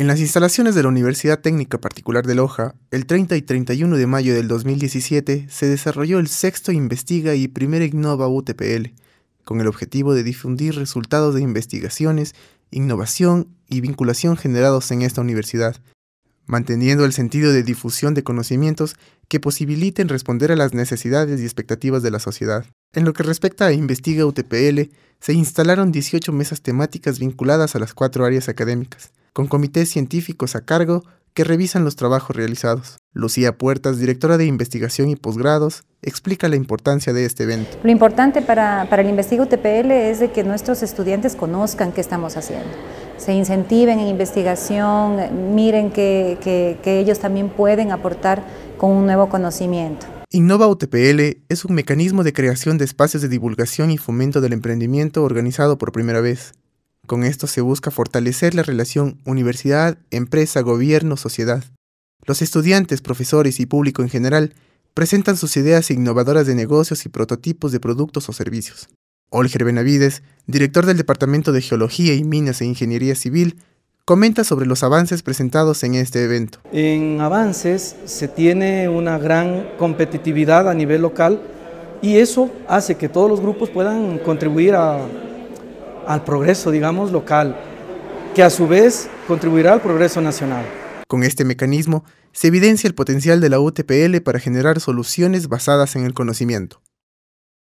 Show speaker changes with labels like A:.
A: En las instalaciones de la Universidad Técnica Particular de Loja, el 30 y 31 de mayo del 2017 se desarrolló el sexto Investiga y primera Innova UTPL, con el objetivo de difundir resultados de investigaciones, innovación y vinculación generados en esta universidad, manteniendo el sentido de difusión de conocimientos que posibiliten responder a las necesidades y expectativas de la sociedad. En lo que respecta a Investiga UTPL, se instalaron 18 mesas temáticas vinculadas a las cuatro áreas académicas con comités científicos a cargo que revisan los trabajos realizados. Lucía Puertas, directora de investigación y posgrados, explica la importancia de este evento.
B: Lo importante para, el Investigo UTPL es de que nuestros estudiantes conozcan qué estamos haciendo, se incentiven en investigación, miren que ellos también pueden aportar con un nuevo conocimiento.
A: Innova UTPL es un mecanismo de creación de espacios de divulgación y fomento del emprendimiento organizado por primera vez. Con esto se busca fortalecer la relación universidad, empresa, gobierno, sociedad. Los estudiantes, profesores y público en general presentan sus ideas innovadoras de negocios y prototipos de productos o servicios. Olger Benavides, director del Departamento de Geología y Minas e Ingeniería Civil, comenta sobre los avances presentados en este evento.
C: En avances se tiene una gran competitividad a nivel local y eso hace que todos los grupos puedan contribuir a, al progreso, digamos, local, que a su vez contribuirá al progreso nacional.
A: Con este mecanismo se evidencia el potencial de la UTPL para generar soluciones basadas en el conocimiento.